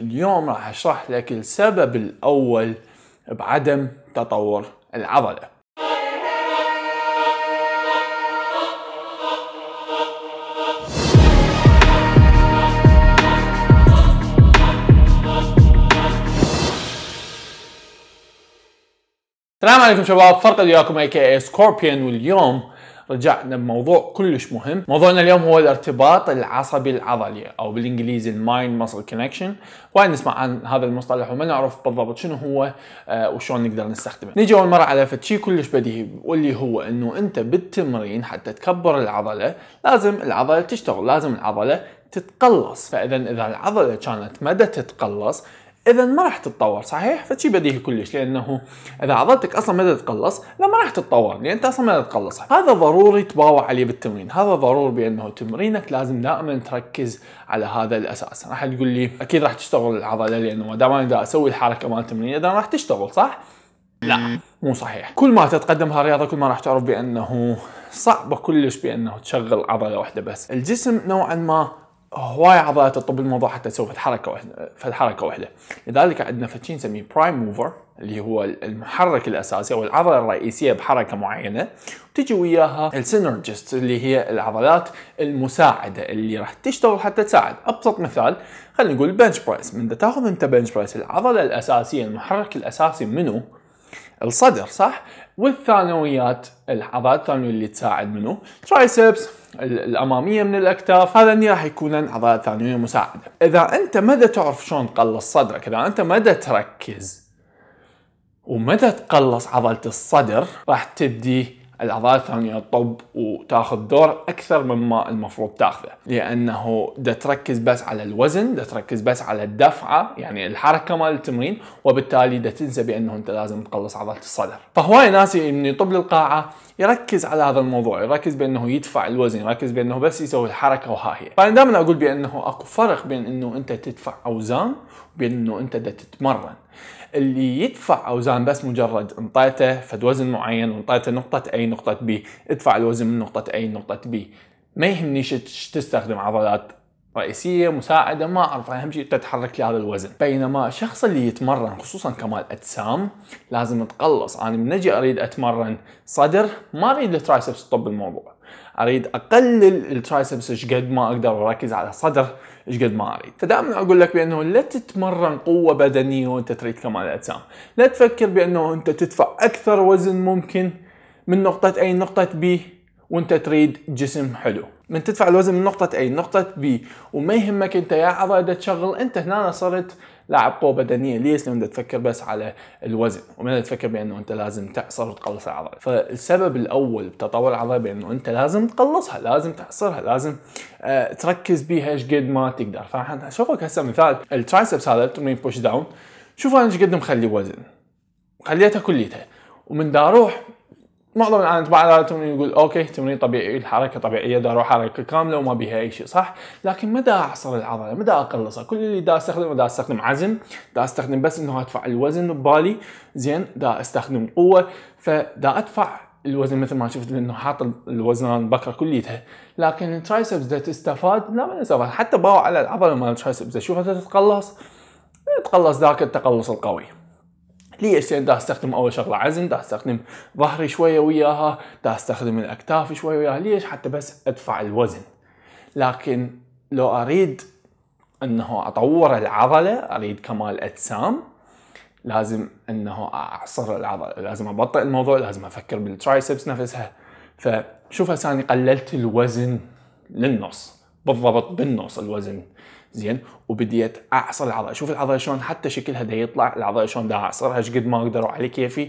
اليوم راح اشرح لك السبب الاول بعدم تطور العضله السلام عليكم شباب فرقد وياكم اي كي اي سكوربيون واليوم رجعنا بموضوع كلش مهم موضوعنا اليوم هو الارتباط العصبي العضلي او بالانجليزي المايند ماسل كونكشن وايد نسمع عن هذا المصطلح وما نعرف بالضبط شنو هو آه وشلون نقدر نستخدمه نيجي اول مره على فد شيء كلش بديهي واللي هو انه انت بالتمرين حتى تكبر العضله لازم العضله تشتغل لازم العضله تتقلص فاذا اذا العضله كانت مدى تتقلص اذا ما راح تتطور صحيح فشي بديهي كلش لانه اذا عضلتك اصلا ما تتقلص لا ما راح تتطور لان انت اصلا ما تتقلص هذا ضروري تباوع عليه بالتمرين هذا ضروري بانه تمرينك لازم دائما تركز على هذا الاساس راح تقول لي اكيد راح تشتغل العضله لانه ما دام انا اسوي الحركه مال التمرين اذا راح تشتغل صح لا مو صحيح كل ما تتقدم هالرياضه كل ما راح تعرف بانه صعبه كلش بانه تشغل عضله واحده بس الجسم نوعا ما هواي عضلات تطب الموضوع حتى تسوي فد حركه واحده فد حركه واحده لذلك عندنا فد شيء نسميه برايم موفر اللي هو المحرك الاساسي او العضله الرئيسيه بحركه معينه وتجي وياها السينرجست اللي هي العضلات المساعده اللي راح تشتغل حتى تساعد ابسط مثال خلينا نقول بنش بريس من تاخذ انت بنش بريس العضله الاساسيه المحرك الاساسي منه الصدر صح والثانويات العضلات الثانويه اللي تساعد منه ترايسبس الاماميه من الاكتاف هذا راح يكونن عضلات ثانويه مساعده اذا انت مدى تعرف شلون تقلص صدرك اذا انت مدى تركز ومدى تقلص عضله الصدر راح تبدي الاعضاء الثانيه تطب وتاخذ دور اكثر مما المفروض تاخذه لانه دا تركز بس على الوزن دا تركز بس على الدفعه يعني الحركه مال التمرين وبالتالي دا تنسى بانه انت لازم تقلص عضله الصدر فهواي ناس من يطب للقاعه يركز على هذا الموضوع يركز بانه يدفع الوزن يركز بانه بس يسوي الحركه وها هي فانا دائما اقول بانه اكو فرق بين انه انت تدفع اوزان وبين انه انت دا تتمرن اللي يدفع اوزان بس مجرد انطيته فد وزن معين وانطيته نقطه اي نقطه بي ادفع الوزن من نقطه اي نقطه بي ما يهمني تستخدم عضلات رئيسيه مساعده ما اعرف اهم شيء تتحرك لي هذا الوزن بينما الشخص اللي يتمرن خصوصا كمال اجسام لازم تقلص انا من اجي اريد اتمرن صدر ما اريد الترايسبس تطب الموضوع اريد اقلل الترايسبس ايش قد ما اقدر واركز على الصدر ايش قد ما اريد فدائما اقول لك بانه لا تتمرن قوه بدنيه وانت تريد كمال اجسام لا تفكر بانه انت تدفع اكثر وزن ممكن من نقطه اي نقطه بي وانت تريد جسم حلو من تدفع الوزن من نقطة A لنقطة B وما يهمك انت يا عضلة تشغل انت هنا صرت لاعب قوة بدنية ليش؟ لأنك تفكر بس على الوزن وما تفكر بأنه أنت لازم تعصر وتقلص العضلة فالسبب الأول بتطور العضلة بأنه أنت لازم تقلصها لازم تعصرها لازم آه، تركز بيها ايش قد ما تقدر شوفك هسه مثال الترايسبس هذا تمرين بوش داون شوف انا ايش قد مخلي وزن خليتها كليتها ومن دا اروح معظم العالم تبع على التمرين يقول اوكي تمرين طبيعي الحركه طبيعيه دا اروح حركه كامله وما بيها اي شيء صح لكن مدى احصر العضله مدى اقلصها كل اللي دا استخدمه دا استخدم عزم دا استخدم بس انه ادفع الوزن ببالي زين دا استخدم قوه فدا ادفع الوزن مثل ما شفت انه حاط الوزن بكره كليتها لكن الترايسبس دا تستفاد لا ما تستفاد حتى باو على العضله مال الترايسبس شوفها تتقلص تقلص ذاك التقلص القوي ليش؟ لان دا استخدم اول شغله عزم، دا استخدم ظهري شويه وياها، دا استخدم الاكتاف شويه وياها، ليش؟ حتى بس ادفع الوزن. لكن لو اريد انه اطور العضله، اريد كمال اجسام، لازم انه اعصر العضله، لازم ابطئ الموضوع، لازم افكر بالترايسبس نفسها. فشوف هسه قللت الوزن للنص، بالضبط بالنص الوزن زين وبديت اعصر العضله اشوف العضله شلون حتى شكلها دا يطلع العضله شلون دا اعصرها ايش قد ما اقدر وعلى كيفي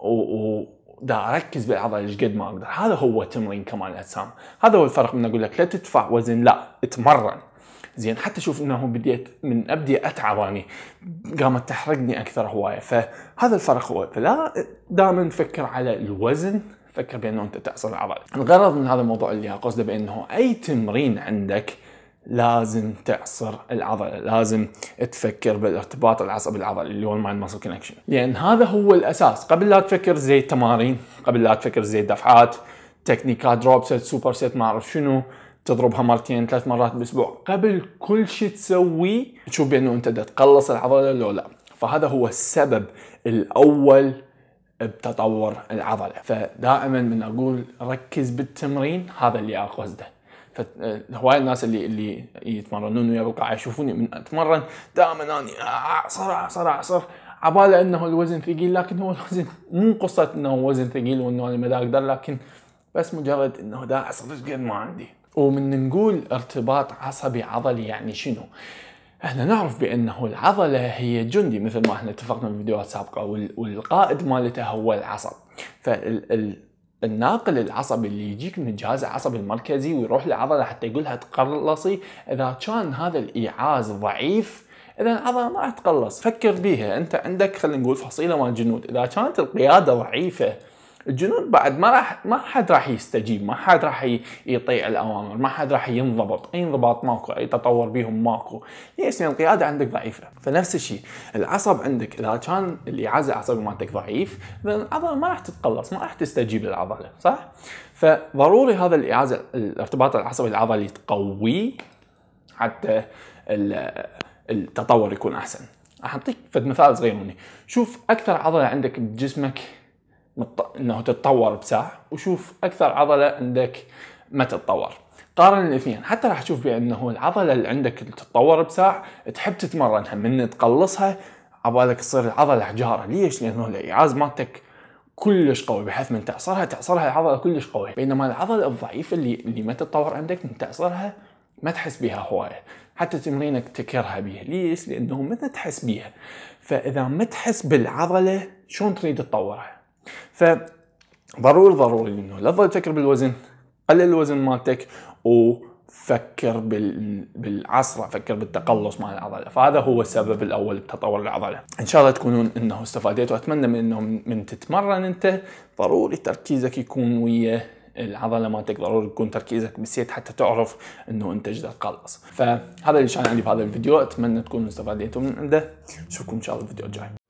ودا اركز بالعضله ايش قد ما اقدر هذا هو تمرين كمال الاجسام هذا هو الفرق من اقول لك لا تدفع وزن لا اتمرن زين حتى اشوف انه بديت من ابدي اتعب اني قامت تحرقني اكثر هوايه فهذا الفرق هو فلا دائما نفكر على الوزن فكر بانه انت تعصر العضله الغرض من هذا الموضوع اللي قصده بانه اي تمرين عندك لازم تعصر العضله لازم تفكر بالارتباط العصبي العضلي اللي هو المايند ماسل كونكشن لان هذا هو الاساس قبل لا تفكر زي التمارين قبل لا تفكر زي الدفعات تكنيكات دروب سيت سوبر سيت ما اعرف شنو تضربها مرتين ثلاث مرات بالاسبوع قبل كل شيء تسويه تشوف بانه انت تقلص العضله لو لا فهذا هو السبب الاول بتطور العضله فدائما من اقول ركز بالتمرين هذا اللي اقصده فهواي آه، الناس اللي اللي يتمرنون ويا بالقاعه يشوفوني من اتمرن دائما اني اعصر آه، آه، اعصر اعصر عباله انه الوزن ثقيل لكن هو الوزن مو قصه انه وزن ثقيل وانه انا ما اقدر لكن بس مجرد انه دا اعصر قد ما عندي ومن نقول ارتباط عصبي عضلي يعني شنو؟ احنا نعرف بانه العضله هي جندي مثل ما احنا اتفقنا في فيديوهات سابقه والقائد مالته هو العصب فال الناقل العصبي اللي يجيك من الجهاز العصبي المركزي ويروح للعضله حتى يقولها تقلصي اذا كان هذا الايعاز ضعيف اذا العضله ما راح تقلص فكر بيها انت عندك خلينا نقول فصيله مال الجنود اذا كانت القياده ضعيفه الجنود بعد ما راح ما حد راح يستجيب ما حد راح يطيع الاوامر ما حد راح ينضبط اي انضباط ماكو اي تطور بيهم ماكو ليش لان القياده عندك ضعيفه فنفس الشيء العصب عندك اذا كان الاعازه العصبي مالتك ضعيف العضله ما راح تتقلص ما راح تستجيب للعضله صح فضروري هذا الاعازه الارتباط العصبي العضلي تقوي حتى التطور يكون احسن راح اعطيك مثال صغير مني شوف اكثر عضله عندك بجسمك مت... انه تتطور بساعه وشوف اكثر عضله عندك ما تتطور قارن الاثنين حتى راح تشوف بانه العضله اللي عندك اللي تتطور بساعه تحب تتمرنها من تقلصها عبالك تصير العضله حجاره ليش؟ لانه الايعاز مالتك كلش قوي بحيث من تعصرها تعصرها العضله كلش قوي بينما العضله الضعيفه اللي اللي ما تتطور عندك من تعصرها ما تحس بها هوايه حتى تمرينك تكرهها بيها ليش؟ لانه ما تحس بيها فاذا ما تحس بالعضله شلون تريد تطورها؟ ف ضروري ضروري انه لا تظل تفكر بالوزن قلل الوزن مالتك وفكر بال... بالعصرة فكر بالتقلص مال العضلة فهذا هو السبب الأول بتطور العضلة إن شاء الله تكونون أنه استفاديتوا وأتمنى من أنه من تتمرن أنت ضروري تركيزك يكون ويا العضله مالتك ضروري يكون تركيزك بالسيت حتى تعرف انه انت جد تقلص فهذا اللي كان عندي بهذا الفيديو اتمنى تكونوا استفادتوا من عنده اشوفكم ان شاء الله الفيديو الجاي